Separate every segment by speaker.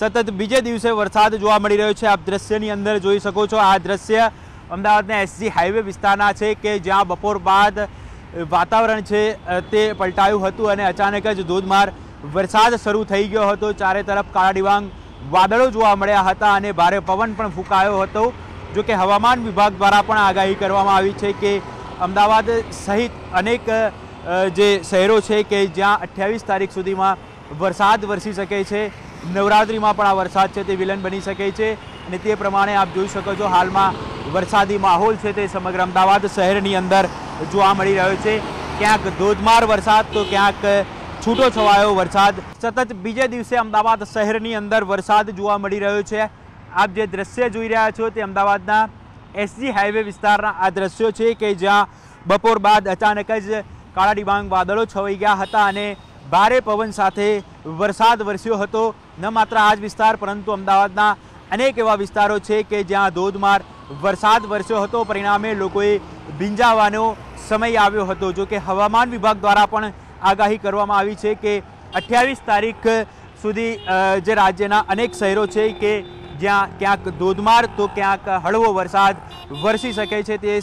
Speaker 1: સતત બીજે દિવસે વરસાદ જોવા મળી રહ્યો છે આપ દ્રશ્યની અંદર જોઈ શકો છો આ દ્રશ્ય અમદાવાદના એસજી હાઈવે વિસ્તારના છે કે જ્યાં બપોર બાદ વાતાવરણ છે તે પલટાયું હતું અને અચાનક જ ધોધમાર વરસાદ શરૂ થઈ ગયો હતો ચારે તરફ કાળા ડિવાંગ વાદળો જોવા મળ્યા હતા અને ભારે પવન પણ ફૂંકાયો હતો જો કે હવામાન વિભાગ દ્વારા પણ આગાહી કરવામાં આવી છે કે અમદાવાદ સહિત અનેક જે શહેરો છે કે જ્યાં અઠ્યાવીસ તારીખ સુધીમાં વરસાદ વરસી શકે છે નવરાત્રિમાં પણ આ વરસાદ છે તે વિલન બની શકે છે અને તે પ્રમાણે આપ જોઈ શકો છો હાલમાં વરસાદી માહોલ છે તે સમગ્ર અમદાવાદ શહેરની અંદર જોવા મળી રહ્યો છે ક્યાંક ધોધમાર વરસાદ તો ક્યાંક છૂટો છવાયો વરસાદ સતત બીજે દિવસે અમદાવાદ શહેરની અંદર વરસાદ જોવા મળી રહ્યો છે આપ જે દ્રશ્ય જોઈ રહ્યા છો તે અમદાવાદના એસજી હાઈવે વિસ્તારના આ દ્રશ્યો છે કે જ્યાં બપોર બાદ અચાનક જ કાળા ડિબાંગ વાદળો છવાઈ ગયા હતા અને ભારે પવન સાથે વરસાદ વરસ્યો હતો ન માત્ર આ જ વિસ્તાર પરંતુ અમદાવાદના અનેક એવા વિસ્તારો છે કે જ્યાં ધોધમાર વરસાદ વરસ્યો હતો પરિણામે લોકોએ ભીંજાવાનો સમય આવ્યો હતો જો કે હવામાન વિભાગ દ્વારા પણ આગાહી કરવામાં આવી છે કે અઠ્યાવીસ તારીખ સુધી જે રાજ્યના અનેક શહેરો છે કે જ્યાં ક્યાંક ધોધમાર તો ક્યાંક હળવો વરસાદ વરસી શકે છે તે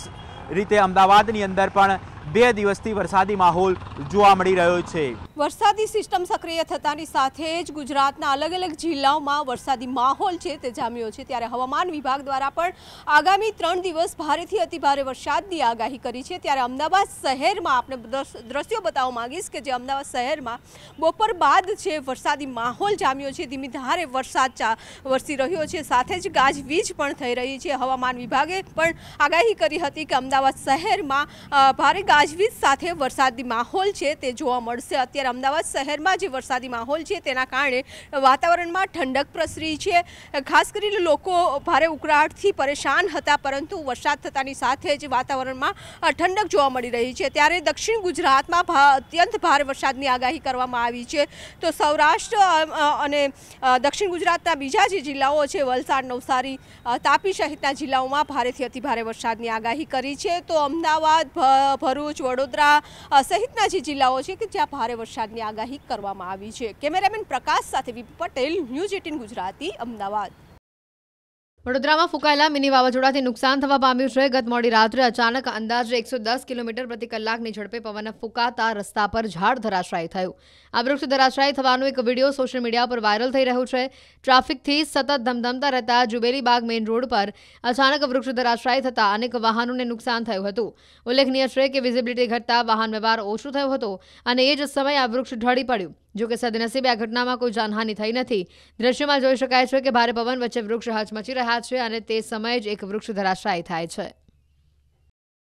Speaker 1: રીતે અમદાવાદની અંદર પણ બે દિવસથી વરસાદી માહોલ જોવા મળી રહ્યો છે
Speaker 2: વરસાદી સિસ્ટમ સક્રિય થતાની સાથે જ ગુજરાતના અલગ અલગ જિલ્લાઓમાં વરસાદી માહોલ છે તે જામ્યો છે ત્યારે હવામાન વિભાગ દ્વારા પણ આગામી ત્રણ દિવસ ભારેથી અતિભારે વરસાદની આગાહી કરી છે ત્યારે અમદાવાદ શહેરમાં આપણે દ્રશ્યો બતાવવા માંગીશ કે જે અમદાવાદ શહેરમાં બપોર બાદ છે વરસાદી માહોલ જામ્યો છે ધીમી ધારે વરસાદ વરસી રહ્યો છે સાથે જ ગાજવીજ પણ થઈ રહી છે હવામાન વિભાગે પણ આગાહી કરી હતી કે અમદાવાદ શહેરમાં ભારે ગાજવીજ સાથે વરસાદી માહોલ માહોલ છે તે જોવા મળશે અત્યારે અમદાવાદ શહેરમાં જે વરસાદી માહોલ છે તેના કારણે વાતાવરણમાં ઠંડક પ્રસરી છે ખાસ કરીને લોકો ભારે ઉકળાટથી પરેશાન હતા પરંતુ વરસાદ થતાની સાથે જ વાતાવરણમાં ઠંડક જોવા મળી રહી છે ત્યારે દક્ષિણ ગુજરાતમાં અત્યંત ભારે વરસાદની આગાહી કરવામાં આવી છે તો સૌરાષ્ટ્ર અને દક્ષિણ ગુજરાતના બીજા જે જિલ્લાઓ છે વલસાડ નવસારી તાપી સહિતના જિલ્લાઓમાં ભારેથી અતિભારે વરસાદની આગાહી કરી છે તો અમદાવાદ ભરૂચ વડોદરા સહિતના જે જિલ્લાઓ છે કે જ્યાં ભારે વરસાદની આગાહી કરવામાં આવી છે કેમેરામેન પ્રકાશ સાથે V Patel news eighteen Gujarati Ahmedabad
Speaker 3: વડોદરામાં ફૂંકાયેલા મિની વાવાઝોડાથી નુકસાન થવા પામ્યું છે ગત મોડી રાત્રે અચાનક અંદાજે એકસો દસ કિલોમીટર પ્રતિ કલાકની ઝડપે પવન ફૂંકાતા રસ્તા પર ઝાડ ધરાશાયી થયું આ વૃક્ષ ધરાશાયી થવાનું એક વિડીયો સોશિયલ મીડિયા પર વાયરલ થઈ રહ્યું છે ટ્રાફિકથી સતત ધમધમતા રહેતા જુબેલીબાગ મેઇન રોડ પર અચાનક વૃક્ષ ધરાશાયી થતા અનેક વાહનોને નુકસાન થયું હતું ઉલ્લેખનીય છે કે વિઝિબિલિટી ઘટતા વાહન વ્યવહાર ઓછો થયો હતો અને એ જ સમયે આ વૃક્ષ ઢળી પડ્યું જોકે સદનસીબે આ ઘટનામાં કોઈ જાનહાનિ થઈ નથી દ્રશ્યમાં જોઈ શકાય છે કે ભારે પવન વચ્ચે વૃક્ષ હચમચી રહ્યા છે અને તે સમયે જ એક વૃક્ષ ધરાશાયી થાય છે